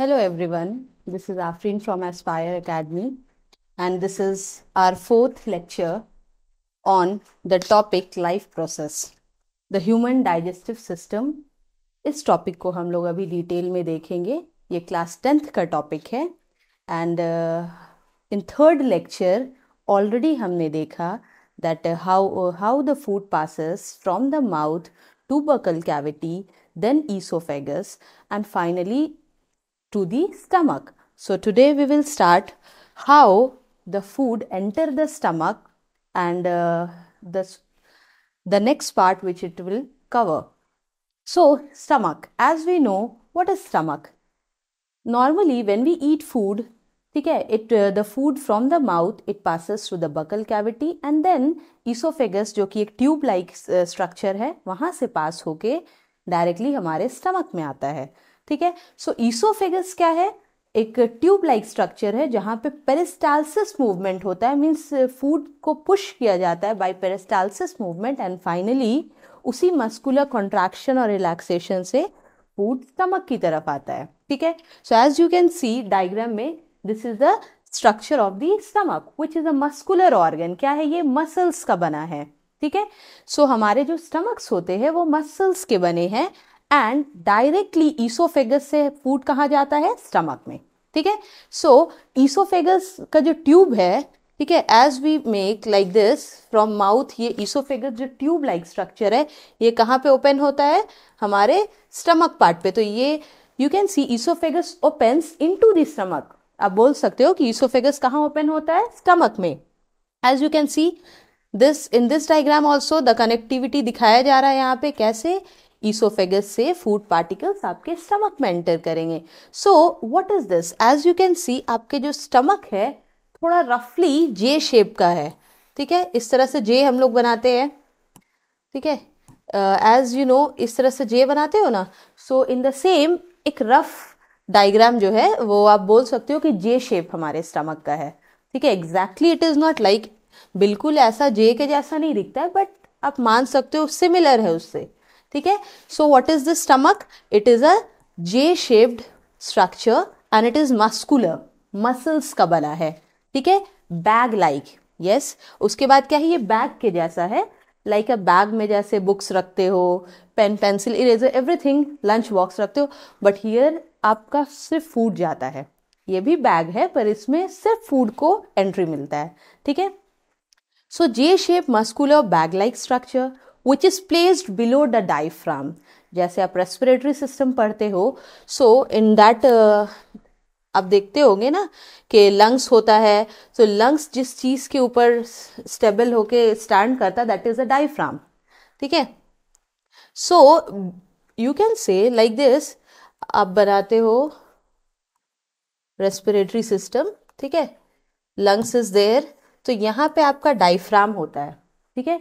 Hello everyone, this is Afreen from Aspire Academy and this is our fourth lecture on the topic life process. The human digestive system topic ko ham हम लोग detail me dekhenge. Ye class tenth ka topic hai. And uh, in third lecture already already हमने देखा that uh, how uh, how the food passes from the mouth to buccal cavity then esophagus and finally to the stomach. So today we will start how the food enter the stomach and uh, the, the next part which it will cover. So stomach, as we know, what is stomach? Normally when we eat food, ठीक है eat the food from the mouth it passes through the buccal cavity and then oesophagus जो कि एक tube like structure है वहाँ से पास होके directly hamare stomach mein aata hai ठीक है सो ईसोफेगस क्या है एक ट्यूब लाइक स्ट्रक्चर है जहां पे पेरिस्टालसिस मूवमेंट होता है मीन्स फूड uh, को पुश किया जाता है by peristalsis movement and finally उसी मस्कुलर कॉन्ट्रैक्शन और रिलैक्सेशन से फूड स्टमक की तरफ आता है ठीक है so as you can see diagram में this is the structure of the stomach which is a muscular organ क्या है ये मसल्स का बना है ठीक है सो हमारे जो स्टमक्स होते हैं वो मसल्स के बने हैं एंड डायरेक्टली ईसोफेगस से फूड कहाँ जाता है स्टमक में ठीक है सो ईसोफेगस का जो ट्यूब है ठीक है as we make like this from mouth ये ईसोफेगस जो ट्यूब लाइक स्ट्रक्चर है ये कहाँ पे ओपन होता है हमारे स्टमक पार्ट पे तो ये you can see oesophagus opens into the stomach आप बोल सकते हो कि ईसोफेगस कहाँ ओपन होता है स्टमक में as you can see this in this diagram also the connectivity दिखाया जा रहा है यहाँ पे कैसे ईसोफेगस से फूड पार्टिकल्स आपके स्टमक में एंटर करेंगे so what is this as you can see आपके जो स्टमक है थोड़ा रफली जे शेप का है ठीक है इस तरह से जे हम लोग बनाते हैं ठीक है एज यू नो इस तरह से जे बनाते हो ना सो इन द सेम एक रफ डायग्राम जो है वो आप बोल सकते हो कि जे शेप हमारे स्टमक का है ठीक है exactly it is not like बिल्कुल ऐसा जे के जैसा नहीं दिखता है बट आप मान सकते हो सिमिलर है उससे ठीक है so what is the stomach it is a J shaped structure and it is muscular muscles का बना है ठीक है बैग लाइक यस उसके बाद क्या है ये बैग के जैसा है लाइक like अ बैग में जैसे बुक्स रखते हो pen pencil eraser everything lunch box रखते हो बट हियर आपका सिर्फ फूड जाता है ये भी बैग है पर इसमें सिर्फ फूड को एंट्री मिलता है ठीक है so J shape muscular bag like structure which is placed below the diaphragm जैसे आप रेस्पिरेटरी सिस्टम पढ़ते हो सो इन दैट आप देखते होंगे ना कि लंग्स होता है सो so लंग्स जिस चीज़ के ऊपर स्टेबल होके स्टैंड करता है दैट इज़ अ डाइफ्राम ठीक है so you can say like this आप बनाते हो रेस्पिरेटरी सिस्टम ठीक है लंग्स इज देयर तो यहाँ पे आपका डाइफ्राम होता है ठीक है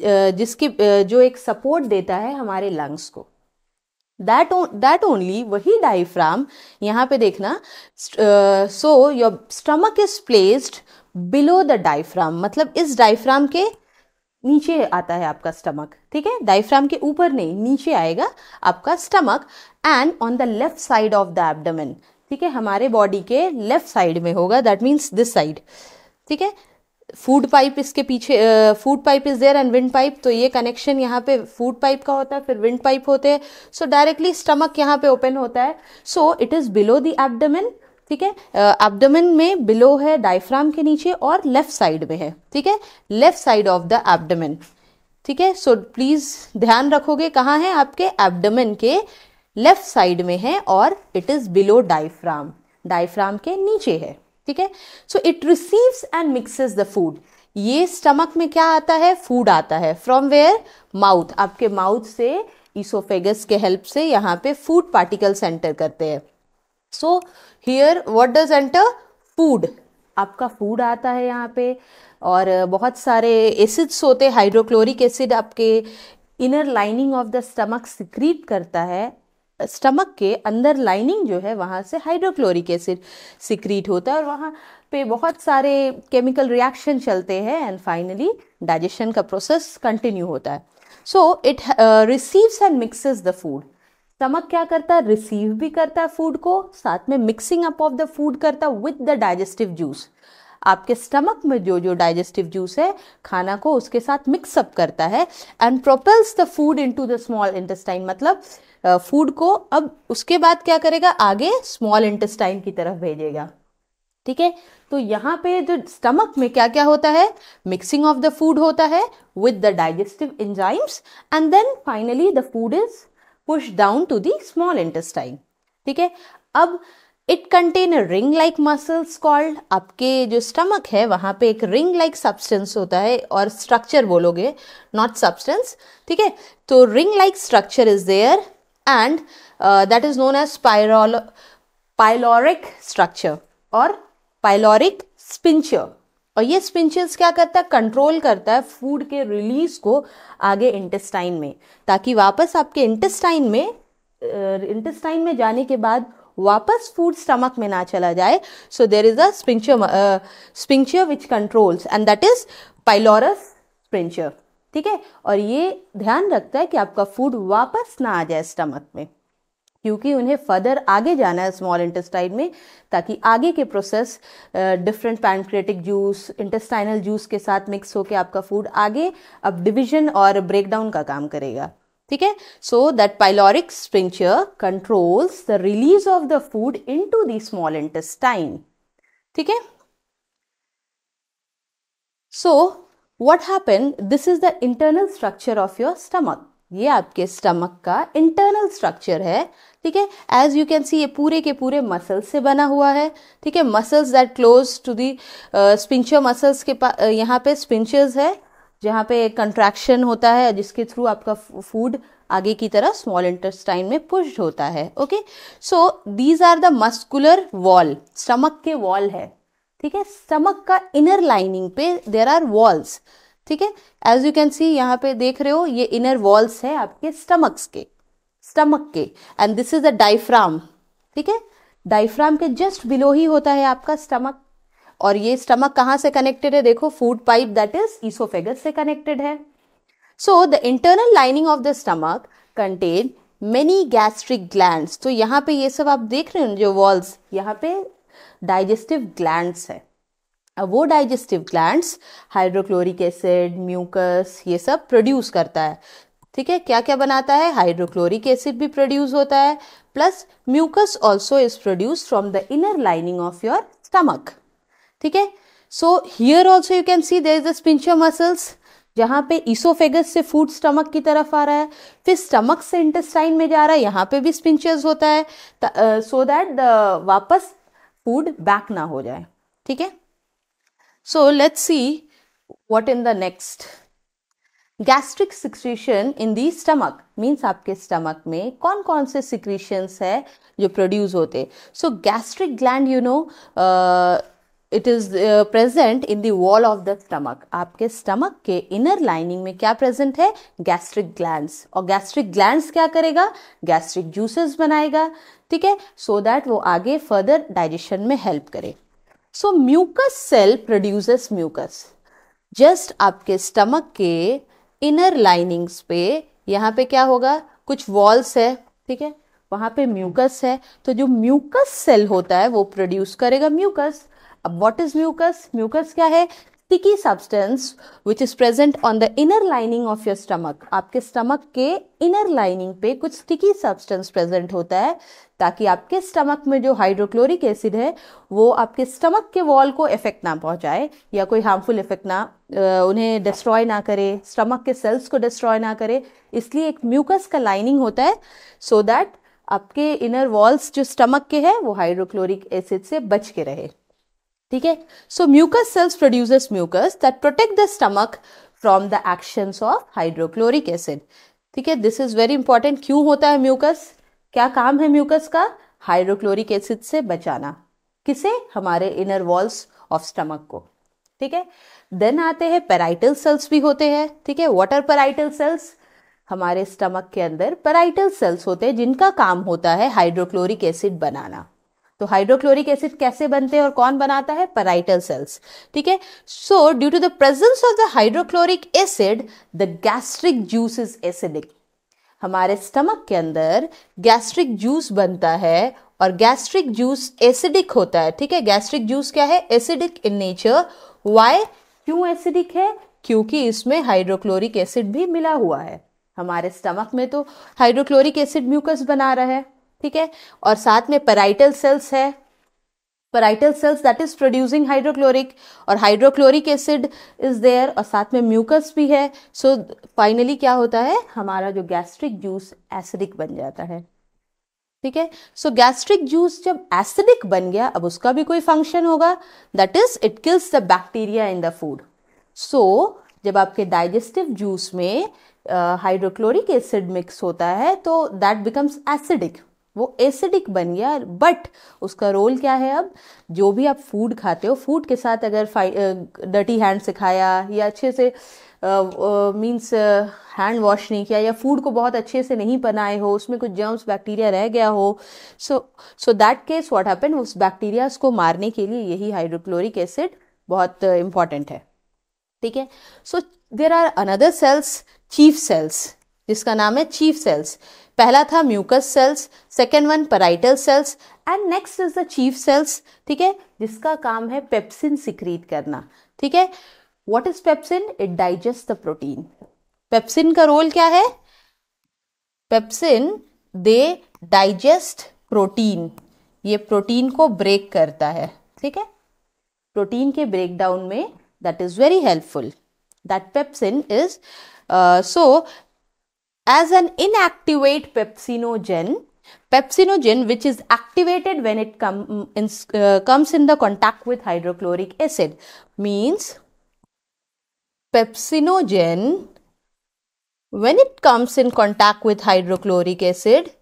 जिसके जो एक सपोर्ट देता है हमारे लंग्स को दैट दैट ओनली वही डाइफ्राम यहाँ पे देखना so your stomach is placed below the diaphragm मतलब इस डाइफ्राम के नीचे आता है आपका स्टमक ठीक है डाइफ्राम के ऊपर नहीं नीचे आएगा आपका stomach and on the left side of the abdomen ठीक है हमारे बॉडी के लेफ्ट साइड में होगा दैट मीन्स दिस साइड ठीक है फूड पाइप इसके पीछे food pipe is there and wind pipe तो ये कनेक्शन यहाँ पे फूड पाइप का होता है फिर विंड पाइप होते हैं सो डायरेक्टली स्टमक यहाँ पे ओपन होता है so it is below the abdomen ठीक है एब्डोमेन में बिलो है डायफ्राम के नीचे और लेफ्ट साइड में है ठीक है left side of the abdomen ठीक है सो प्लीज़ ध्यान रखोगे कहाँ है आपके एब्डोमेन के लेफ्ट साइड में है और it is below diaphragm diaphragm के नीचे है ठीक है so it receives and mixes the food ये स्टमक में क्या आता है फूड आता है फ्रॉम वेयर माउथ आपके माउथ से इसोफेगस के हेल्प से यहाँ पे फूड पार्टिकल्स एंटर करते हैं so here what does enter food आपका फूड आता है यहाँ पे और बहुत सारे एसिड्स होते हैं हाइड्रोक्लोरिक एसिड आपके inner lining of the stomach secrete करता है स्टमक के अंदर लाइनिंग जो है वहाँ से हाइड्रोक्लोरिक एसिड सिक्रीट होता है और वहाँ पे बहुत सारे केमिकल रिएक्शन चलते हैं एंड फाइनली डाइजेशन का प्रोसेस कंटिन्यू होता है so it receives and mixes the food stomach क्या करता है रिसीव भी करता है फूड को साथ में mixing up of the food करता है विद द डाइजेस्टिव जूस आपके स्टमक में जो जो डाइजेस्टिव जूस है खाना को उसके साथ मिक्सअप करता है and propels the food into the small intestine मतलब फूड uh, को अब उसके बाद क्या करेगा आगे स्मॉल इंटेस्टाइन की तरफ भेजेगा ठीक है तो यहाँ पे जो स्टमक में क्या क्या होता है मिक्सिंग ऑफ द फूड होता है with the digestive enzymes and then finally the food is push down to the small intestine ठीक है अब it contain ring like muscles called आपके जो स्टमक है वहाँ पे एक रिंग लाइक सब्सटेंस होता है और स्ट्रक्चर बोलोगे नॉट सब्सटेंस ठीक है तो ring like structure is there and that is known as spiral pyloric structure और पाइलोरिक स्पिंचर और ये स्पिंचर्स क्या करता है कंट्रोल करता है फूड के रिलीज को आगे इंटेस्टाइन में ताकि वापस आपके इंटेस्टाइन में इंटेस्टाइन uh, में जाने के बाद वापस फूड स्टमक में ना चला जाए so there is a sphincter sphincter which controls and that is pylorus sphincter ठीक है और ये ध्यान रखता है कि आपका फूड वापस ना आ जाए स्टमक में क्योंकि उन्हें फर्दर आगे जाना है स्मॉल इंटेस्टाइन में ताकि आगे के process different pancreatic juice intestinal juice के साथ मिक्स होकर आपका फूड आगे अब डिवीजन और ब्रेकडाउन का काम करेगा ठीक है so that pyloric sphincter controls the release of the food to the small intestine ठीक है so what happen this is the internal structure of your stomach ये आपके स्टमक का इंटरनल स्ट्रक्चर है ठीक है एज यू कैन सी ये पूरे के पूरे मसल्स से बना हुआ है ठीक है muscles that close to the sphincter muscles के पास uh, यहाँ पे स्पिंचर्स है जहाँ पे कंट्रैक्शन होता है जिसके थ्रू आपका फूड आगे की तरह स्मॉल इंटेस्टाइन में पुश्ड होता है okay so these are the muscular wall stomach के वॉल है ठीक है स्टमक का इनर लाइनिंग पे देर आर वॉल्स ठीक है एज यू कैन सी यहाँ पे देख रहे हो ये इनर वॉल्स है आपके स्टमक्स के स्टमक के and this is the diaphragm ठीक है डाइफ्राम के जस्ट बिलो ही होता है आपका स्टमक और ये स्टमक कहाँ से कनेक्टेड है देखो food pipe that is oesophagus से कनेक्टेड है so the internal lining of the stomach contain many gastric gland तो यहाँ पे ये सब आप देख रहे हो जो वॉल्स यहाँ पे डाइजेस्टिव ग्लैंड्स है अब वो digestive glands hydrochloric acid mucus ये सब प्रोड्यूस करता है ठीक है क्या क्या बनाता है हाइड्रोक्लोरिक एसिड भी प्रोड्यूस होता है plus mucus also is produce from the inner lining of your stomach ठीक है so here also you can see there is the sphincter muscles जहां पे इसोफेगस से फूड स्टमक की तरफ आ रहा है फिर स्टमक से इंटेस्टाइन में जा रहा है यहां पे भी स्पिंचर्स होता है सो दैट द वापस फूड बैक ना हो जाए ठीक है सो let's see what in the next gastric secretion in the stomach means आपके स्टमक में कौन कौन से सिक्रीशंस है जो प्रोड्यूस होते so gastric gland you know it is present in the wall of the stomach आपके स्टमक के इनर लाइनिंग में क्या प्रेजेंट है गैस्ट्रिक ग्लैंड और गैस्ट्रिक ग्लैंड क्या करेगा गैस्ट्रिक जूसेस बनाएगा ठीक है सो दैट वो आगे फर्दर डाइजेशन में हेल्प करे so mucus cell produces mucus just आपके स्टमक के इनर लाइनिंग्स पे यहाँ पे क्या होगा कुछ वॉल्स है ठीक है वहां पे म्यूकस है तो जो म्यूकस सेल होता है वो प्रोड्यूस करेगा म्यूकस अब व्हाट इज म्यूकस म्यूकस क्या है sticky substance which is present on the inner lining of your stomach आपके स्टमक के इनर लाइनिंग पे कुछ स्टिकी सब्सटेंस प्रेजेंट होता है ताकि आपके स्टमक में जो हाइड्रोक्लोरिक एसिड है वो आपके स्टमक के वॉल को इफेक्ट ना पहुंचाए या कोई हार्मफुल इफेक्ट ना उन्हें डिस्ट्रॉय ना करे स्टमक के सेल्स को डिस्ट्रॉय ना करे इसलिए एक म्यूकस का लाइनिंग होता है सो so दैट आपके इनर वॉल्स जो स्टमक के हैं वो हाइड्रोक्लोरिक एसिड से बच के रहे ठीक है so mucus cells produce mucus that protect the stomach from the actions of hydrochloric acid ठीक है दिस इज वेरी इंपॉर्टेंट क्यों होता है म्यूकस क्या काम है म्यूकस का हाइड्रोक्लोरिक एसिड से बचाना किसे हमारे इनर वॉल्स ऑफ स्टमक को ठीक है देन आते हैं पेराइटल सेल्स भी होते हैं ठीक है वॉटर पेराइटल सेल्स हमारे स्टमक के अंदर पेराइटल सेल्स होते हैं जिनका काम होता है हाइड्रोक्लोरिक एसिड बनाना तो हाइड्रोक्लोरिक एसिड कैसे बनते हैं और कौन बनाता है पराइटल सेल्स ठीक है so due to the presence of the hydrochloric acid the gastric juice is acidic हमारे स्टमक के अंदर गैस्ट्रिक जूस बनता है और गैस्ट्रिक जूस एसिडिक होता है ठीक है गैस्ट्रिक जूस क्या है एसिडिक इन नेचर वाई क्यों एसिडिक है क्योंकि इसमें हाइड्रोक्लोरिक एसिड भी मिला हुआ है हमारे स्टमक में तो हाइड्रोक्लोरिक एसिड म्यूकस बना रहा है ठीक है और साथ में पेराइटल सेल्स है parietal cells that is producing hydrochloric और हाइड्रोक्लोरिक एसिड इज देयर और साथ में म्यूकस भी है सो so, फाइनली क्या होता है हमारा जो गैस्ट्रिक जूस एसिडिक बन जाता है ठीक है सो गैस्ट्रिक जूस जब एसिडिक बन गया अब उसका भी कोई फंक्शन होगा that is it kills the bacteria in the food so जब आपके डाइजेस्टिव जूस में हाइड्रोक्लोरिक एसिड मिक्स होता है तो दैट बिकम्स एसिडिक वो एसिडिक बन गया बट उसका रोल क्या है अब जो भी आप फूड खाते हो फूड के साथ अगर डर्टी हैंड से खाया या अच्छे से मीन्स हैंड वॉश नहीं किया या फूड को बहुत अच्छे से नहीं बनाए हो उसमें कुछ जर्म्स बैक्टीरिया रह गया हो so so that case what happen उस बैक्टीरिया को मारने के लिए यही हाइड्रोक्लोरिक एसिड बहुत इम्पॉर्टेंट है ठीक है so there are another cells chief cells जिसका नाम है चीफ सेल्स पहला था mucus cells second one parietal cells and next is the chief cells ठीक है जिसका काम है पेप्सिन सिक्रीट करना ठीक है what is pepsin it digest the protein pepsin का रोल क्या है पेप्सिन दे डाइजेस्ट प्रोटीन ये प्रोटीन को ब्रेक करता है ठीक है प्रोटीन के ब्रेकडाउन में that is very helpful that pepsin is so As an inactivate pepsinogen, pepsinogen which is activated when it com in, uh, comes in the contact with hydrochloric acid means pepsinogen when it comes in contact with hydrochloric acid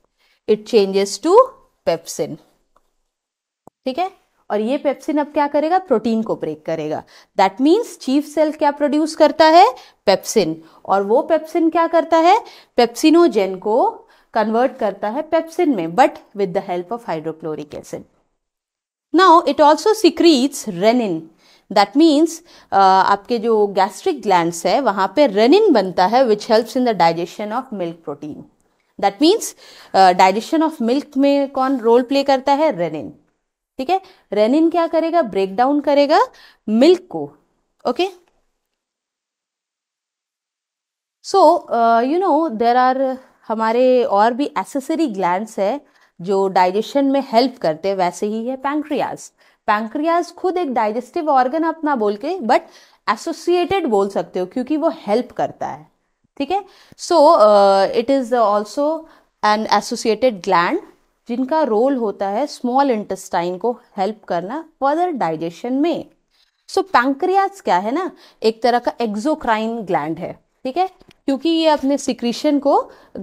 it changes to pepsin ठीक है और ये pepsin अब क्या करेगा protein को break करेगा that means chief cell क्या प्रोड्यूस करता है पेप्सिन और वो पेप्सिन क्या करता है पेप्सिनोजेन को कन्वर्ट करता है पेप्सिन में but with the help of hydrochloric acid now it also secretes rennin that means आपके जो गैस्ट्रिक ग्लैंड्स है वहां पे रेनिन बनता है which helps in the digestion of milk protein that means digestion of milk में कौन रोल प्ले करता है रेनिन ठीक है रेनिन क्या करेगा ब्रेक डाउन करेगा मिल्क को okay so you know there are हमारे और भी एसेसरी ग्लैंड्स है जो डाइजेशन में हेल्प करते हैं वैसे ही है पैंक्रियाज पैंक्रियाज खुद एक डाइजेस्टिव ऑर्गन अपना बोल के बट एसोसिएटेड बोल सकते हो क्योंकि वो हेल्प करता है ठीक है so it is also an associated gland जिनका रोल होता है स्मॉल इंटेस्टाइन को हेल्प करना फर्दर डाइजेशन में सो so, पैंक्रियाज क्या है ना एक तरह का एक्जोक्राइन ग्लैंड है ठीक है क्योंकि ये अपने सिक्रीशन को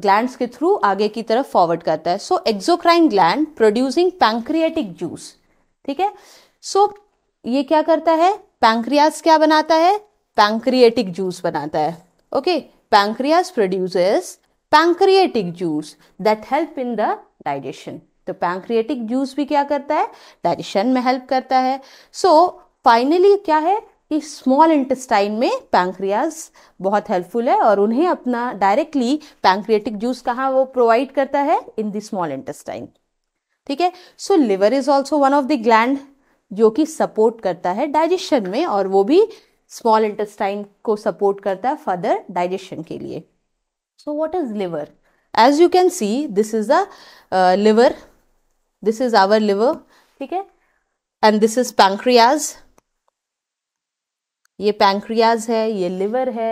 ग्लैंड्स के थ्रू आगे की तरफ फॉरवर्ड करता है so exocrine gland producing pancreatic juice ठीक है सो ये क्या करता है पैंक्रियाज क्या बनाता है पैंक्रियाटिक जूस बनाता है okay pancreas produces pancreatic juice that help in the digestion तो पैंक्रियाटिक जूस भी क्या करता है डाइजेशन में हेल्प करता है सो so, फाइनली क्या है कि स्मॉल इंटेस्टाइन में पैंक्रियाज बहुत हेल्पफुल है और उन्हें अपना डायरेक्टली पैंक्रियाटिक जूस कहाँ वो प्रोवाइड करता है इन द स्मॉल इंटेस्टाइन ठीक है so liver is also one of the gland जो कि सपोर्ट करता है डाइजेशन में और वो भी स्मॉल इंटेस्टाइन को सपोर्ट करता है फर्दर डाइजेशन के लिए so what is liver as you can see this is a liver this is our liver ठीक है एंड दिस इज पैंक्रियाज ये पैंक्रियाज है ये लिवर है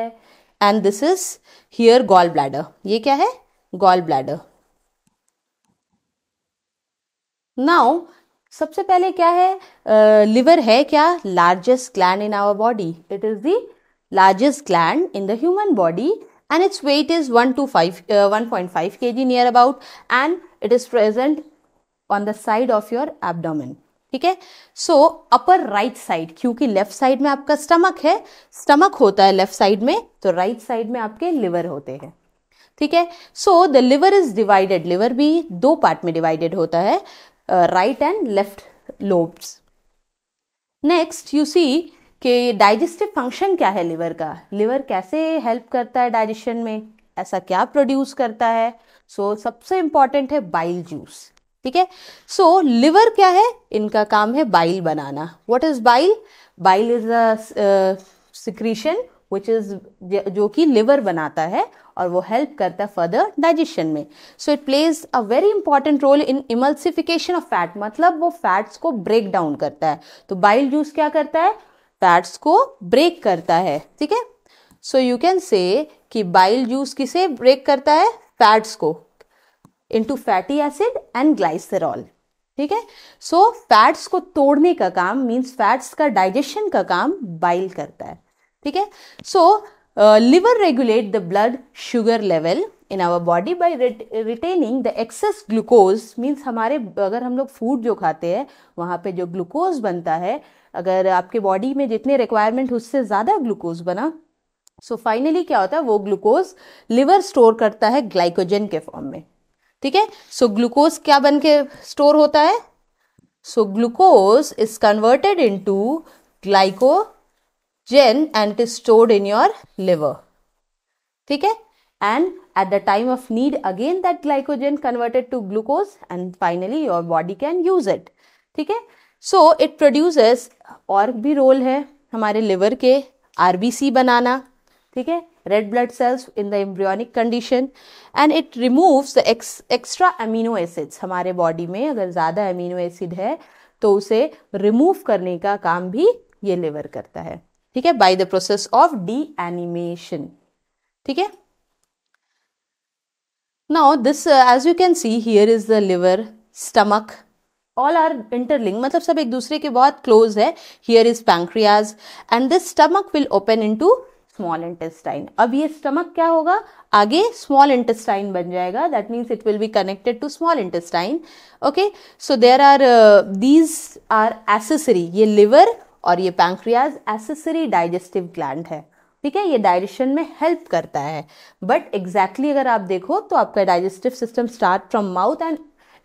and this is here gall bladder ये क्या है गॉल ब्लैडर नाउ सबसे पहले क्या है लिवर uh, है क्या largest gland in our body it is the largest gland in the human body and its weight is 1 to 5 uh, 1.5 kg near about and it is present on the side of your abdomen ठीक है सो upper right side क्योंकि left side में आपका stomach है stomach होता है left side में तो राइट right साइड में आपके लिवर होते हैं ठीक है so the liver is divided liver भी दो पार्ट में डिवाइडेड होता है right and left lobes next you see कि डाइजेस्टिव फंक्शन क्या है लिवर का लिवर कैसे हेल्प करता है डाइजेशन में ऐसा क्या प्रोड्यूस करता है सो so, सबसे इंपॉर्टेंट है बाइल जूस ठीक है सो लिवर क्या है इनका काम है बाइल बनाना what is bile bile is a secretion which is जो कि लिवर बनाता है और वो हेल्प करता है फर्दर डाइजेशन में so it plays a very important role in emulsification of fat मतलब वो फैट्स को ब्रेक डाउन करता है तो बाइल जूस क्या करता है फैट्स को ब्रेक करता है ठीक है सो यू कैन से कि बाइल जूस किसे ब्रेक करता है फैट्स को into fatty acid and glycerol ठीक है सो फैट्स को तोड़ने का काम मीन्स फैट्स का डाइजेशन का काम बाइल करता है ठीक है so liver regulate the blood sugar level in our body by retaining the excess glucose means हमारे अगर हम लोग फूड जो खाते हैं वहाँ पे जो ग्लूकोज बनता है अगर आपके बॉडी में जितने रिक्वायरमेंट उससे ज़्यादा ग्लूकोज बना सो so फाइनली क्या होता है वो ग्लूकोज लिवर स्टोर करता है ग्लाइकोजन के फॉर्म में ठीक है सो ग्लूकोज क्या बन के स्टोर होता है so glucose is converted into glycogen and it is stored in your liver ठीक है and at the time of need again that glycogen converted to glucose and finally your body can use it ठीक है so it produces और भी role है हमारे liver के RBC बनाना ठीक है red blood cells in the embryonic condition and it removes the extra amino acids हमारे बॉडी में अगर ज़्यादा अमीनो एसिड है तो उसे रिमूव करने का काम भी ये लिवर करता है ठीक है by the process of deamination ठीक है now this as you can see here is the liver stomach all are interlink मतलब सब एक दूसरे के बहुत क्लोज है here is pancreas and this stomach will open into small intestine अब ये स्टमक क्या होगा आगे स्मॉल इंटेस्टाइन बन जाएगा that means it will be connected to small intestine okay so there are these are accessory ये liver और ये पैंक्रियाज एसेसरी डाइजेस्टिव ग्लैंड है ठीक है ये डाइजेशन में हेल्प करता है बट एग्जैक्टली exactly अगर आप देखो तो आपका digestive system start from mouth and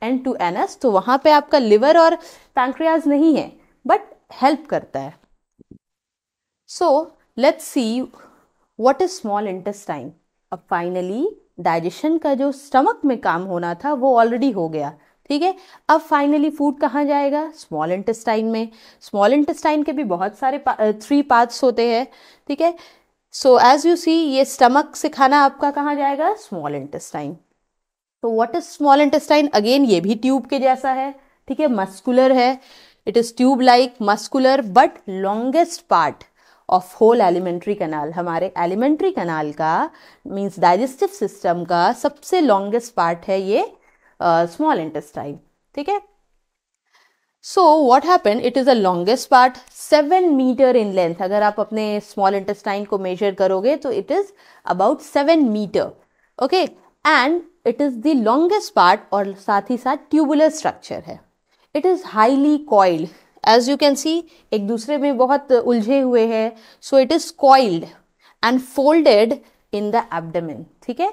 end to anus तो वहाँ पे आपका लिवर और पैंक्रियाज नहीं है बट हेल्प करता है सो let's see what is small intestine अब फाइनली डाइजेशन का जो स्टमक में काम होना था वो ऑलरेडी हो गया ठीक है अब फाइनली फूड कहाँ जाएगा स्मॉल इंटेस्टाइन में स्मॉल इंटेस्टाइन के भी बहुत सारे थ्री पार्ट्स होते हैं ठीक है सो एज यू सी ये स्टमक से खाना आपका कहाँ जाएगा स्मॉल इंटेस्टाइन तो what is small intestine again ये भी ट्यूब के जैसा है ठीक है मस्कुलर है it is tube like muscular but longest part of whole alimentary canal हमारे एलिमेंट्री कनाल का मीन्स डाइजेस्टिव सिस्टम का सबसे लॉन्गेस्ट पार्ट है ये स्मॉल uh, इंटेस्टाइन ठीक है so what happen it is the longest part seven meter in length अगर आप अपने स्मॉल इंटेस्टाइन को मेजर करोगे तो it is about seven meter okay and it is the longest part और साथ ही साथ ट्यूबुलर स्ट्रक्चर है it is highly coiled as you can see एक दूसरे में बहुत उलझे हुए हैं so it is coiled and folded in the abdomen ठीक है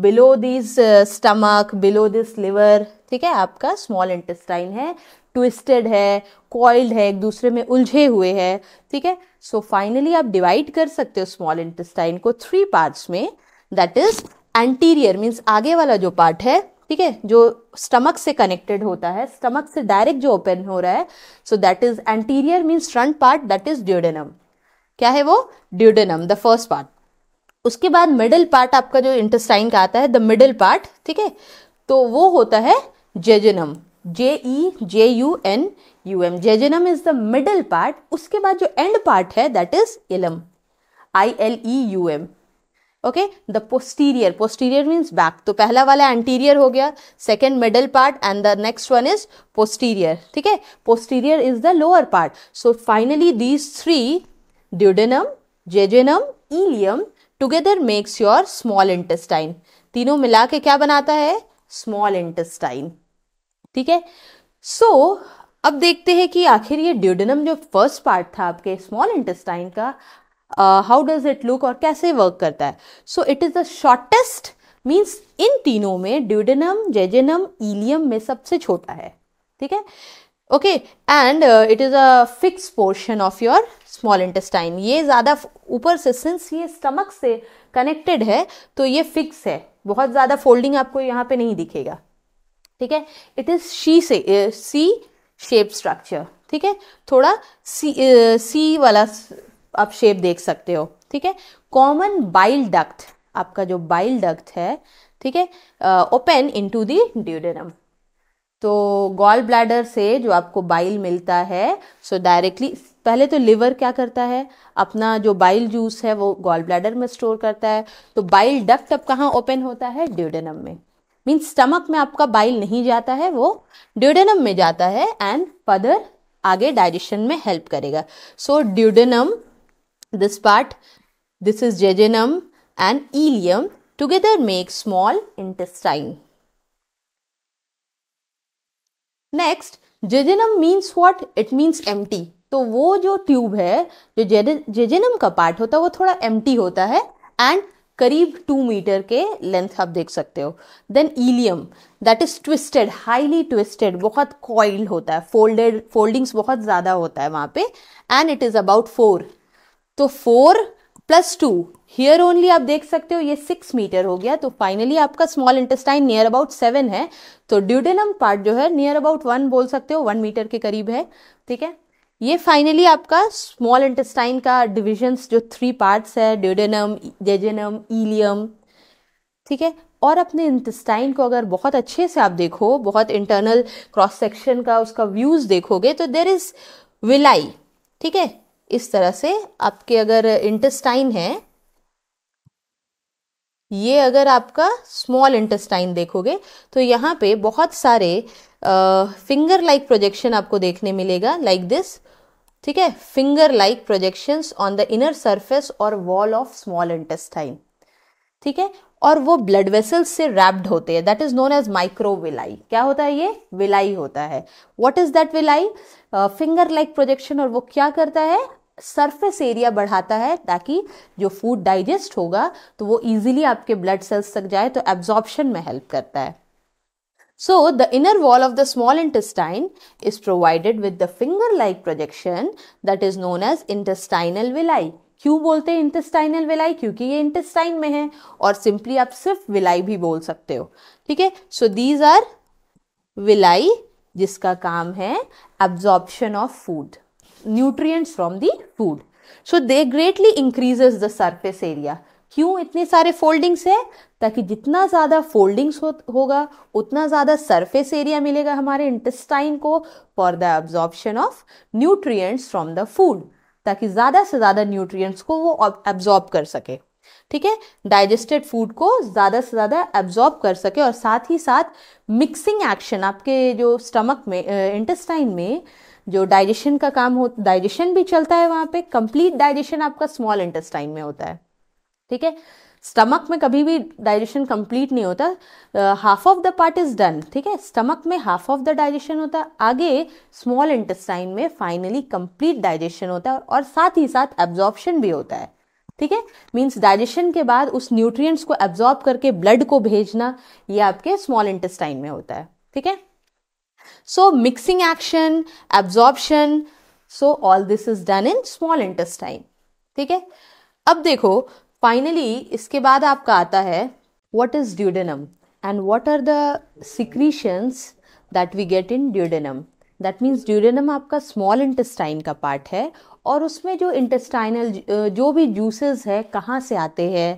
below this stomach below this liver ठीक है आपका स्मॉल इंटेस्टाइन है ट्विस्टेड है कॉइल्ड है एक दूसरे में उलझे हुए हैं ठीक है सो फाइनली आप डिवाइड कर सकते हो स्मॉल इंटेस्टाइन को थ्री पार्ट्स में दैट इज एंटीरियर मीन्स आगे वाला जो पार्ट है ठीक है जो स्टमक से कनेक्टेड होता है स्टमक से डायरेक्ट जो ओपन हो रहा है so that is anterior means front part that is duodenum क्या है वो ड्यूडेनम द फर्स्ट पार्ट उसके बाद मिडिल पार्ट आपका जो इंटेस्टाइन का आता है द मिडिल पार्ट ठीक है तो वो होता है jejunum J E J U N U M jejunum is the middle part उसके बाद जो एंड पार्ट है that is ileum I L E U M okay the posterior posterior means back तो पहला वाला एंटीरियर हो गया second middle part and the next one is posterior ठीक है posterior is the lower part so finally these three duodenum jejunum ileum together makes your small intestine तीनों मिला के क्या बनाता है स्मॉल इंटेस्टाइन ठीक है सो अब देखते हैं कि आखिर ये ड्यूडनम जो फर्स्ट पार्ट था आपके स्मॉल इंटेस्टाइन का हाउ डज इट लुक और कैसे वर्क करता है so it is the shortest means इन तीनों में ड्यूडनम जेजेनम ईलियम में सबसे छोटा है ठीक है okay and it is a fix portion of your small intestine ये ज़्यादा ऊपर से सिंस ये स्टमक से कनेक्टेड है तो ये फिक्स है बहुत ज़्यादा फोल्डिंग आपको यहाँ पे नहीं दिखेगा ठीक है इट इज शी से सी शेप स्ट्रक्चर ठीक है थोड़ा सी सी uh, वाला आप शेप देख सकते हो ठीक है कॉमन बाइल डक्ट आपका जो बाइल डक्ट है ठीक है ओपन इनटू दी ड्यूडेनम तो गॉल ब्लैडर से जो आपको बाइल मिलता है सो so डायरेक्टली पहले तो लिवर क्या करता है अपना जो बाइल जूस है वो गॉल ब्लैडर में स्टोर करता है तो बाइल डक्ट अब कहाँ ओपन होता है ड्यूडेनम में मीन्स स्टमक में आपका बाइल नहीं जाता है वो ड्यूडेनम में जाता है एंड फर्दर आगे डाइजेशन में हेल्प करेगा so duodenum this part this is jejunum and ileum together make small intestine next jejunum means what it means empty तो वो जो ट्यूब है जो जेजेनम का पार्ट होता है वो थोड़ा एम्प्टी होता है एंड करीब टू मीटर के लेंथ आप देख सकते हो then ileum that is twisted highly twisted बहुत कॉइल होता है फोल्डेड फोल्डिंग्स बहुत ज़्यादा होता है वहां पे and it is about four तो four plus two here only आप देख सकते हो ये सिक्स मीटर हो गया तो फाइनली आपका small intestine near about seven है तो ड्यूडेनम पार्ट जो है नियर अबाउट वन बोल सकते हो वन मीटर के करीब है ठीक है ये फाइनली आपका स्मॉल इंटेस्टाइन का डिविजन्स जो थ्री पार्ट्स है ड्यूडेनम जेजेनम ईलियम ठीक है और अपने इंटेस्टाइन को अगर बहुत अच्छे से आप देखो बहुत इंटरनल क्रॉस सेक्शन का उसका व्यूज देखोगे तो देर इज विलाई ठीक है इस तरह से आपके अगर इंटेस्टाइन है ये अगर आपका स्मॉल इंटेस्टाइन देखोगे तो यहाँ पे बहुत सारे फिंगर लाइक प्रोजेक्शन आपको देखने मिलेगा लाइक like दिस ठीक है finger like projections on the inner surface और वॉल ऑफ स्मॉल इंटेस्टाइन ठीक है और वो ब्लड वेसल्स से रैप्ड होते हैं that is known as micro villi क्या होता है ये विलाई होता है what is that villi finger like projection और वो क्या करता है सरफेस एरिया बढ़ाता है ताकि जो फूड डाइजेस्ट होगा तो वो इजीली आपके ब्लड सेल्स तक जाए तो एब्जॉर्प्शन में हेल्प करता है So, the inner wall of the small intestine is provided with the finger-like projection that is known as intestinal villi. क्यों बोलते हैं इंटेस्टाइनल विलाई क्योंकि ये इंटेस्टाइन में है और सिंपली आप सिर्फ विलाई भी बोल सकते हो ठीक है सो दीज आर विलाई जिसका काम है absorption of food nutrients from the food so they greatly increases the surface area क्यों इतने सारे फोल्डिंग्स है ताकि जितना ज़्यादा फोल्डिंग्स हो होगा उतना ज़्यादा सरफेस एरिया मिलेगा हमारे इंटेस्टाइन को for the absorption of nutrients from the food ताकि ज़्यादा से ज़्यादा न्यूट्रिएंट्स को वो एब्जॉर्ब कर सके ठीक है डाइजेस्टेड फूड को ज़्यादा से ज़्यादा एब्जॉर्ब कर सके और साथ ही साथ मिक्सिंग एक्शन आपके जो स्टमक में इंटेस्टाइन में जो डाइजेशन का काम हो डाइजेशन भी चलता है वहाँ पे कंप्लीट डाइजेशन आपका स्मॉल इंटेस्टाइन में होता है ठीक है स्टमक में कभी भी डाइजेशन कंप्लीट नहीं होता half of the part is done ठीक है स्टमक में हाफ ऑफ द डाइजेशन होता है आगे स्मॉल इंटेस्टाइन में फाइनली कंप्लीट डाइजेशन होता है और साथ ही साथ एब्जॉर्प्शन भी होता है ठीक है मीन्स डाइजेशन के बाद उस न्यूट्रिएंट्स को एब्जॉर्ब करके ब्लड को भेजना ये आपके स्मॉल इंटेस्टाइन में होता है ठीक है so mixing action absorption so all this is done in small intestine ठीक है अब देखो फाइनली इसके बाद आपका आता है what is duodenum and what are the secretions that we get in duodenum that means duodenum आपका स्मॉल इंटेस्टाइन का पार्ट है और उसमें जो इंटेस्टाइनल जो भी जूसेस है कहाँ से आते हैं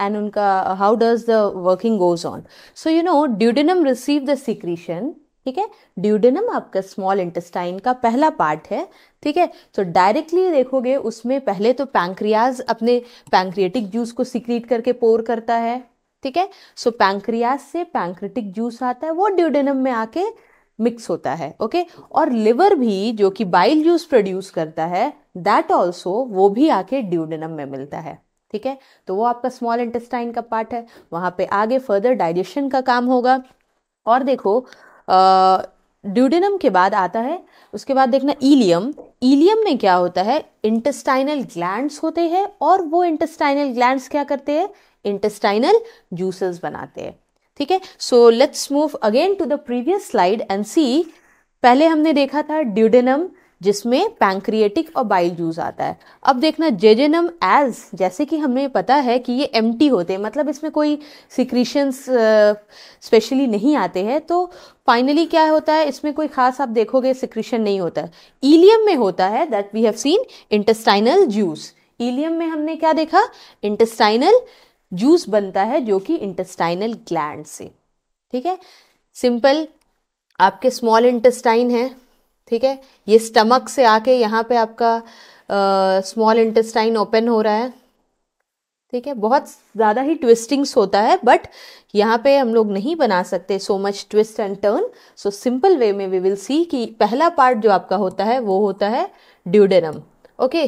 एंड उनका how does the working goes on so you know duodenum receive the secretion ठीक है ड्यूडेनम आपका स्मॉल इंटेस्टाइन का पहला पार्ट है ठीक है तो डायरेक्टली देखोगे उसमें पहले तो पैंक्रियाज अपने पैंक्रियाटिक जूस को सिक्रीट करके पोर करता है ठीक है सो पैंक्रियाज से पैंक्रेटिक जूस आता है वो ड्यूडेनम में आके मिक्स होता है ओके और लिवर भी जो कि बाइल जूस प्रोड्यूस करता है दैट ऑल्सो वो भी आके ड्यूडेनम में मिलता है ठीक है तो वो आपका स्मॉल इंटेस्टाइन का पार्ट है वहां पे आगे फर्दर डाइजेशन का काम होगा और देखो ड्यूडेनम के बाद आता है उसके बाद देखना ईलियम ईलियम में क्या होता है इंटेस्टाइनल ग्लैंड्स होते हैं और वो इंटेस्टाइनल ग्लैंड्स क्या करते हैं इंटेस्टाइनल जूसेस बनाते हैं ठीक है सो let's move again to the previous slide and see पहले हमने देखा था ड्यूडेनम जिसमें पैंक्रिएटिक और बाइल जूस आता है अब देखना जेजेनम एज जैसे कि हमें पता है कि ये एम होते हैं मतलब इसमें कोई सिक्रीशंस स्पेशली नहीं आते हैं तो फाइनली क्या होता है इसमें कोई खास आप देखोगे सिक्रीशन नहीं होता ईलियम में होता है that we have seen intestinal juice ileum में हमने क्या देखा इंटेस्टाइनल जूस बनता है जो कि इंटेस्टाइनल ग्लैंड से ठीक है सिंपल आपके स्मॉल इंटेस्टाइन है ठीक है ये स्टमक से आके यहाँ पे आपका स्मॉल इंटेस्टाइन ओपन हो रहा है ठीक है बहुत ज़्यादा ही ट्विस्टिंग्स होता है बट यहाँ पे हम लोग नहीं बना सकते so much twist and turn so simple way में वी विल सी कि पहला पार्ट जो आपका होता है वो होता है duodenum okay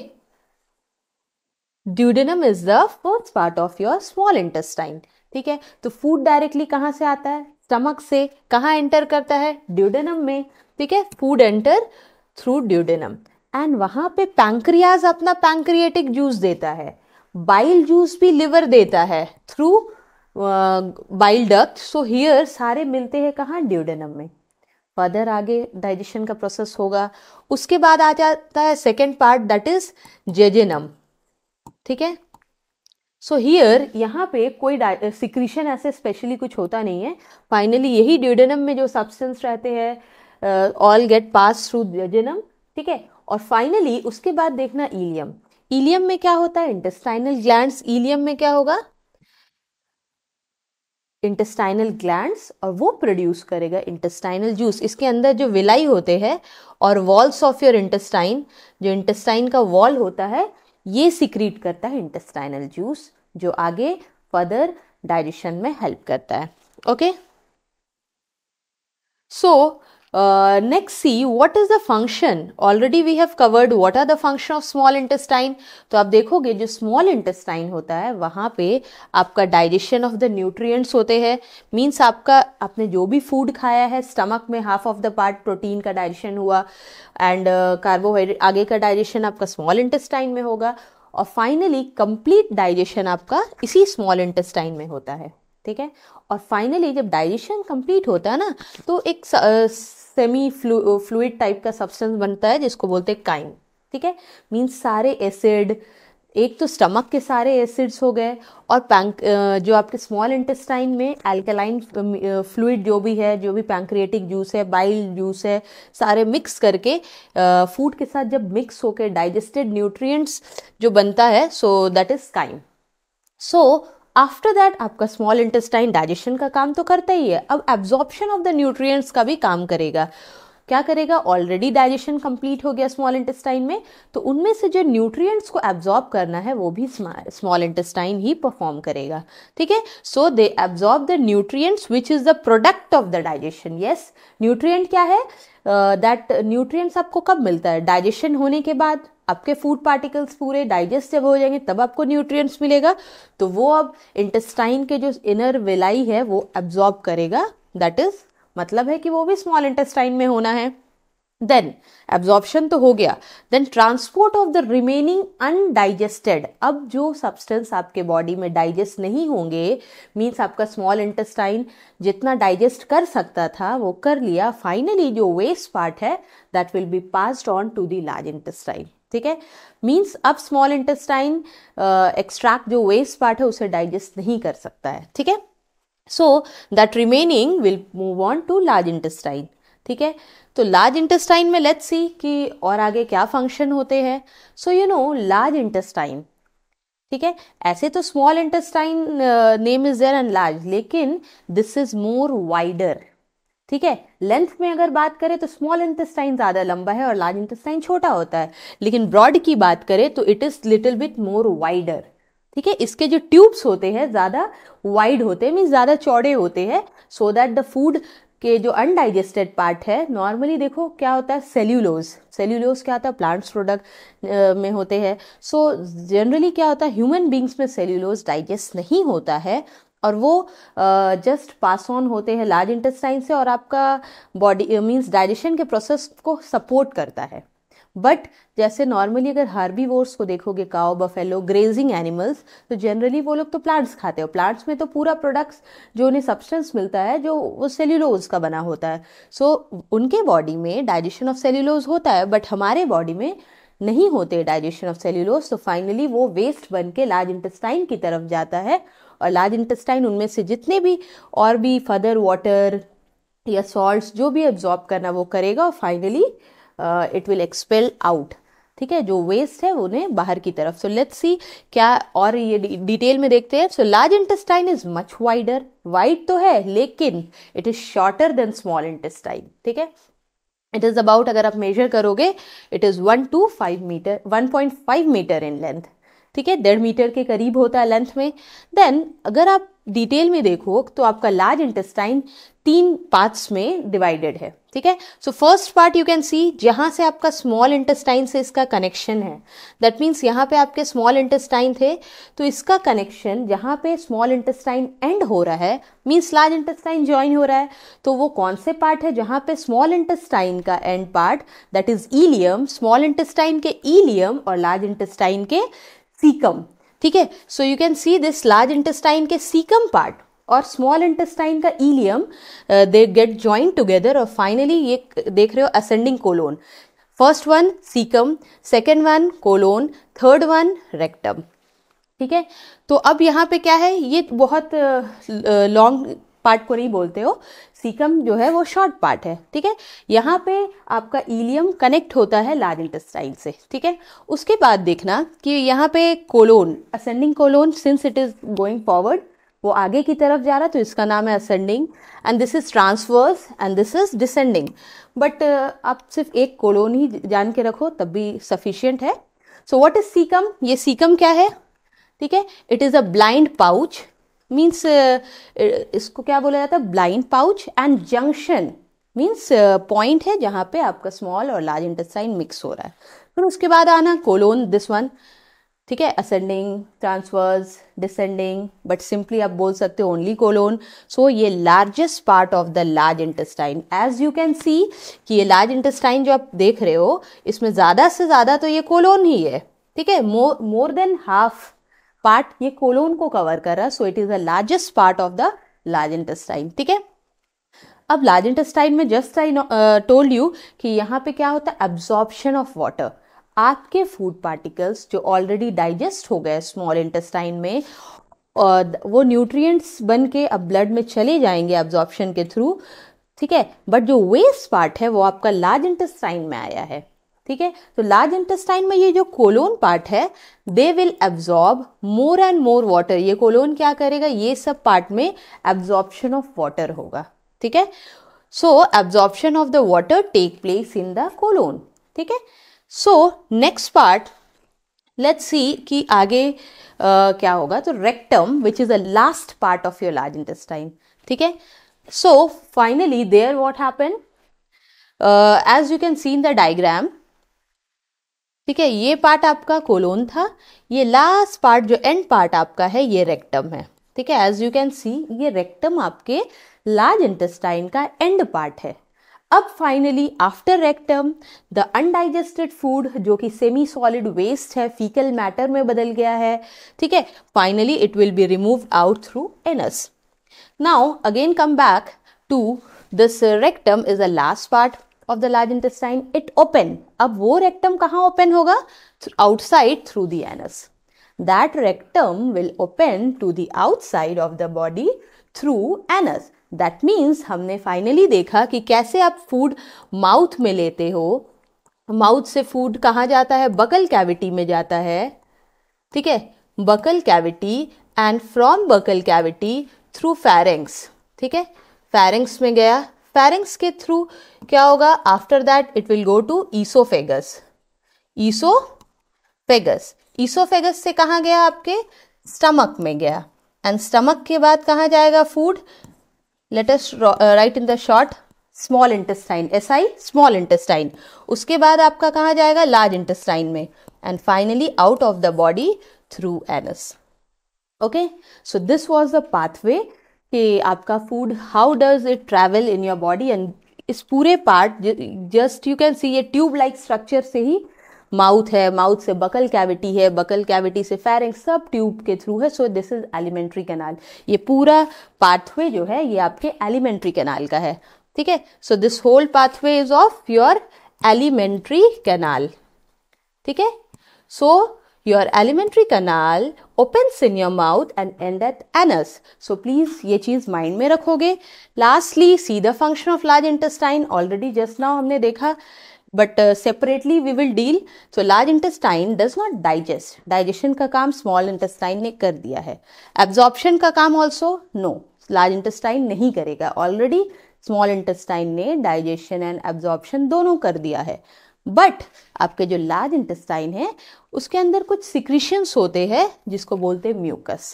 duodenum is the first part of your small intestine ठीक है तो फूड डायरेक्टली कहाँ से आता है स्टमक से कहाँ एंटर करता है ड्यूडेनम में ठीक है food enter through duodenum and वहां पे पैंक्रियाज अपना पैंक्रिएटिक जूस देता है बाइल जूस भी लिवर देता है through bile duct so here सारे मिलते हैं कहाँ ड्यूडेनम में फर्दर आगे डाइजेशन का प्रोसेस होगा उसके बाद आ जाता है second part that is jejunum ठीक है सो हियर यहाँ पे कोई सिक्रीशन uh, ऐसे स्पेशली कुछ होता नहीं है फाइनली यही ड्यूडेनम में जो सब्सटेंस रहते हैं ऑल गेट पास थ्रू जनम ठीक है और फाइनली उसके बाद देखना ईलियम ईलियम में क्या होता है इंटेस्टाइनल ग्लैंड ईलियम में क्या होगा इंटेस्टाइनल ग्लैंड और वो प्रोड्यूस करेगा इंटेस्टाइनल जूस इसके अंदर जो विलाई होते हैं और वॉल्स ऑफ योर इंटेस्टाइन जो इंटेस्टाइन का वॉल होता है ये सिक्रीट करता है इंटेस्टाइनल जूस जो आगे फर्दर डाइजेशन में हेल्प करता है okay okay? So so, next see what is the function already we have covered what are the function of small intestine तो आप देखोगे जो स्मॉल इंटेस्टाइन होता है वहां पे आपका डाइजेशन ऑफ द न्यूट्रिएंट्स होते हैं मीन्स आपका आपने जो भी फूड खाया है स्टमक में half of the part protein का डाइजेशन हुआ एंड कार्बोहाइड्रेट uh, आगे का डाइजेशन आपका स्मॉल इंटेस्टाइन में होगा और फाइनली कंप्लीट डाइजेशन आपका इसी स्मॉल इंटेस्टाइन में होता है ठीक है और फाइनली जब डाइजेशन कंप्लीट होता है ना तो एक uh, semi flu fluid type का सब्सटेंस बनता है जिसको बोलते हैं काइम ठीक है मीन्स सारे एसिड एक तो स्टमक के सारे एसिड्स हो गए और पैंक uh, जो आपके स्मॉल इंटेस्टाइन में एल्कलाइन फ्लूड uh, uh, जो भी है जो भी पैंक्रिएटिक जूस है बाइल जूस है सारे मिक्स करके फूड के साथ जब मिक्स होकर डाइजेस्टेड न्यूट्रिएंट्स जो बनता है so that is chyme so after that आपका स्मॉल इंटेस्टाइन डाइजेशन का काम तो करता ही है अब एब्जॉर्प्शन ऑफ द न्यूट्रिएंट्स का भी काम करेगा क्या करेगा ऑलरेडी डाइजेशन कंप्लीट हो गया स्मॉल इंटेस्टाइन में तो उनमें से जो न्यूट्रिएंट्स को एब्जॉर्ब करना है वो भी स्मॉल इंटेस्टाइन ही परफॉर्म करेगा ठीक है so they absorb the nutrients which is the product of the digestion yes nutrient क्या है दैट uh, न्यूट्रिएंट्स आपको कब मिलता है डाइजेशन होने के बाद आपके फूड पार्टिकल्स पूरे डाइजेस्ट जब हो जाएंगे तब आपको न्यूट्रिएंट्स मिलेगा तो वो अब इंटेस्टाइन के जो इनर विलाई है वो एब्जॉर्ब करेगा दैट इज मतलब है कि वो भी स्मॉल इंटेस्टाइन में होना है देन एब्जॉर्प्शन तो हो गया then transport of the remaining undigested अब जो सब्सटेंस आपके बॉडी में डाइजेस्ट नहीं होंगे मीन्स आपका स्मॉल इंटेस्टाइन जितना डाइजेस्ट कर सकता था वो कर लिया फाइनली जो वेस्ट पार्ट है that will be passed on to the large intestine ठीक है मीन्स अब स्मॉल इंटेस्टाइन एक्सट्रैक्ट जो वेस्ट पार्ट है उसे डाइजेस्ट नहीं कर सकता है ठीक है so that remaining will move on to large intestine ठीक है तो लार्ज इंटेस्टाइन में लेट्स सी कि और आगे क्या फंक्शन होते हैं so you know large intestine ठीक है ऐसे तो small intestine name is there and large लेकिन दिस इज मोर वाइडर ठीक है लेंथ में अगर बात करें तो स्मॉल इंटेस्टाइन ज़्यादा लंबा है और लार्ज इंटेस्टाइन छोटा होता है लेकिन ब्रॉड की बात करें तो it is little bit more wider ठीक है इसके जो ट्यूब्स होते हैं ज़्यादा वाइड होते हैं मीन्स ज़्यादा चौड़े होते हैं सो दैट द फूड के जो अनडाइजेस्टेड पार्ट है नॉर्मली देखो क्या होता है सेल्यूलोज सेल्यूलोज क्या होता है प्लांट्स प्रोडक्ट में होते हैं सो जनरली क्या होता है ह्यूमन बींग्स में सेल्यूलोज डाइजेस्ट नहीं होता है और वो जस्ट पास ऑन होते हैं लार्ज इंटेस्टाइन से और आपका बॉडी मीन्स डाइजेशन के प्रोसेस को सपोर्ट करता है बट जैसे नॉर्मली अगर हार्बी वोर्स को देखोगे काओ बफेलो ग्रेजिंग एनिमल्स तो जनरली वो लोग तो प्लांट्स खाते हैं प्लांट्स में तो पूरा प्रोडक्ट्स जो उन्हें सब्सटेंस मिलता है जो वो सेल्यूलोज का बना होता है सो so, उनके बॉडी में डाइजेशन ऑफ सेल्यूलोज होता है बट हमारे बॉडी में नहीं होते डाइजेशन ऑफ सेल्यूलोज तो फाइनली वो वेस्ट बन के लार्ज इंटेस्टाइन की तरफ जाता है और लार्ज इंटेस्टाइन उनमें से जितने भी और भी फर्दर वाटर या सॉल्ट जो भी एब्जॉर्ब करना वो करेगा और finally it will expel out ठीक है जो वेस्ट है उन्हें बाहर की तरफ सो लेट्स सी क्या और ये डिटेल में देखते हैं so large intestine is much wider wide तो है लेकिन it is shorter than small intestine ठीक है इट इज़ अबाउट अगर आप मेजर करोगे it is one two five meter one point five meter in length ठीक है डेढ़ मीटर के करीब होता है लेंथ में देन अगर आप डिटेल में देखो तो आपका लार्ज इंटेस्टाइन तीन पार्ट्स में डिवाइडेड है ठीक है so first part you can see जहां से आपका स्मॉल इंटेस्टाइन से इसका कनेक्शन है दैट मीन्स यहाँ पे आपके स्मॉल इंटेस्टाइन थे तो इसका कनेक्शन जहां पे स्मॉल इंटेस्टाइन एंड हो रहा है मीन्स लार्ज इंटेस्टाइन ज्वाइन हो रहा है तो वो कौन से पार्ट है जहां पे स्मॉल इंटेस्टाइन का end part that is ileum small intestine के ईलियम और लार्ज इंटेस्टाइन के सीकम ठीक है so you can see this large intestine के सीकम पार्ट और स्मॉल इंटेस्टाइन का ileum they get join together और फाइनली ये देख रहे हो ascending colon first one caecum second one colon third one rectum ठीक है तो अब यहाँ पे क्या है ये बहुत लॉन्ग uh, uh, पार्ट को नहीं बोलते हो सीकम जो है वो शॉर्ट पार्ट है ठीक है यहाँ पे आपका ईलियम कनेक्ट होता है लार्ज इंटेस्टाइन से ठीक है उसके बाद देखना कि यहाँ पे colon ascending colon since it is going forward वो आगे की तरफ जा रहा है तो इसका नाम है ascending and this is transverse and this is descending but आप सिर्फ एक कोलोन ही जान के रखो तब भी सफिशियंट है सो वॉट इज़ सीकम ये सीकम क्या है ठीक है it is a blind pouch means uh, uh, इसको क्या बोला जाता है blind pouch and junction means point है जहाँ पे आपका स्मॉल और लार्ज इंटेस्टाइन मिक्स हो रहा है फिर उसके बाद आना कोलोन दिस वन ठीक है ascending transfers descending but simply आप बोल सकते हो ओनली कोलोन सो ये largest part of the large intestine as you can see कि ये लार्ज इंटेस्टाइन जो आप देख रहे हो इसमें ज़्यादा से ज़्यादा तो ये कोलोन ही है ठीक है more more than half part ये कोलोन को कवर कर रहा है so it is the largest part of the large intestine ठीक है अब लार्ज इंटेस्टाइन में जस्ट आई टोल्ड यू कि यहाँ पे क्या होता है एब्जॉर्प्शन ऑफ वाटर आपके फूड पार्टिकल्स जो ऑलरेडी डाइजेस्ट हो गए स्मॉल इंटेस्टाइन में और वो न्यूट्रिएंट्स बन के अब ब्लड में चले जाएंगे एब्जॉर्प्शन के थ्रू ठीक है बट जो वेस्ट पार्ट है वो आपका लार्ज इंटेस्टाइन में आया है ठीक है तो लार्ज इंटेस्टाइन में ये जो कोलोन पार्ट है they will absorb more and more water ये कोलोन क्या करेगा ये सब पार्ट में एब्जॉर्प्शन ऑफ वाटर होगा ठीक है so absorption of the water take place in the colon ठीक है so next part let's see कि आगे uh, क्या होगा तो rectum which is the last part of your large intestine ठीक है so finally there what happen as you can see in the diagram ठीक है ये पार्ट आपका कोलोन था ये लास्ट पार्ट जो एंड पार्ट आपका है ये रेक्टम है ठीक है एज यू कैन सी ये रेक्टम आपके लार्ज इंटेस्टाइन का एंड पार्ट है अब finally after rectum the undigested food जो कि सेमी सॉलिड वेस्ट है फीकल मैटर में बदल गया है ठीक है finally it will be remove out through anus now again come back to this rectum is a last part of the large intestine it open अब वो रेक्टम कहाँ ओपन होगा outside through the anus that rectum will open to the outside of the body through anus that means हमने finally देखा कि कैसे आप food mouth में लेते हो माउथ से फूड कहाँ जाता है बकल कैविटी में जाता है ठीक है buccal cavity and from buccal cavity through pharynx ठीक है फेरेंग्स में गया पेरेंट्स के थ्रू क्या होगा after that it will go to oesophagus oesophagus oesophagus से कहा गया आपके स्टमक में गया एंड स्टमक के बाद कहा जाएगा food let's write in the short small intestine S I small intestine उसके बाद आपका कहा जाएगा लार्ज इंटेस्टाइन में and finally out of the body through anus okay so this was the pathway कि आपका food how does it travel in your body and इस पूरे part just you can see ये ट्यूब लाइक स्ट्रक्चर से ही mouth है mouth से buccal cavity है बकल कैविटी से फेरिंग सब ट्यूब के थ्रू है so this is alimentary canal ये पूरा पाथवे जो है ये आपके एलिमेंट्री कैनाल का है ठीक है so this whole pathway is of your alimentary canal ठीक है so your alimentary canal open in your mouth and and at anus so please ये चीज़ माइंड में रखोगे lastly see the function of large intestine already just now हमने देखा but separately we will deal so large intestine does not digest digestion का काम small intestine ने कर दिया है एब्जॉर्प्शन का काम ऑल्सो नो लार्ज इंटेस्टाइन नहीं करेगा ऑलरेडी स्मॉल इंटेस्टाइन ने डाइजेशन एंड एब्जॉर्प्शन दोनों कर दिया है बट आपके जो लार्ज इंटेस्टाइन है उसके अंदर कुछ सिक्रिशंस होते हैं जिसको बोलते हैं म्यूकस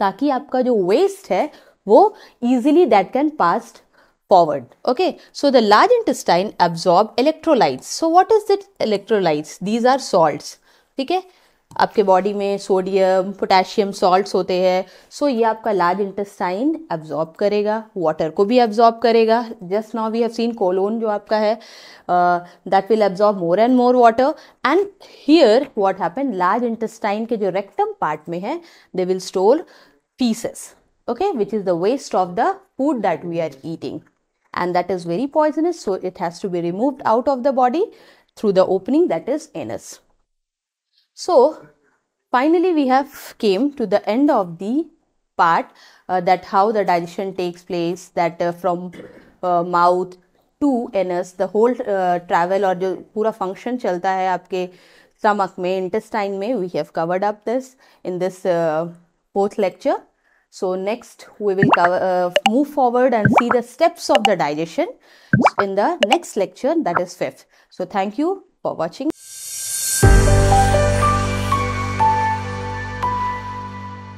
ताकि आपका जो वेस्ट है वो easily that can pass forward okay so the large intestine absorb electrolyte so what is that electrolyte these are salt ठीक है आपके बॉडी में सोडियम पोटेशियम सॉल्ट्स होते हैं सो so, ये आपका लार्ज इंटेस्टाइन एब्जॉर्ब करेगा वाटर को भी एब्जॉर्ब करेगा just now we have seen colon जो आपका है that will absorb more and more water and here what happen large intestine के जो रेक्टम पार्ट में है they will store pieces okay which is the waste of the food that we are eating and that is very poisonous so it has to be remove out of the body through the opening that is anus So finally we have came to the end of the part uh, that how the digestion takes place that uh, from uh, mouth to anus the whole uh, travel or the pura function चलता है आपके stomach intestine intestine We have covered up this in this this uh, fourth lecture. so next we will cover, uh, move forward and see the steps of the digestion in the next lecture that is fifth so thank you for watching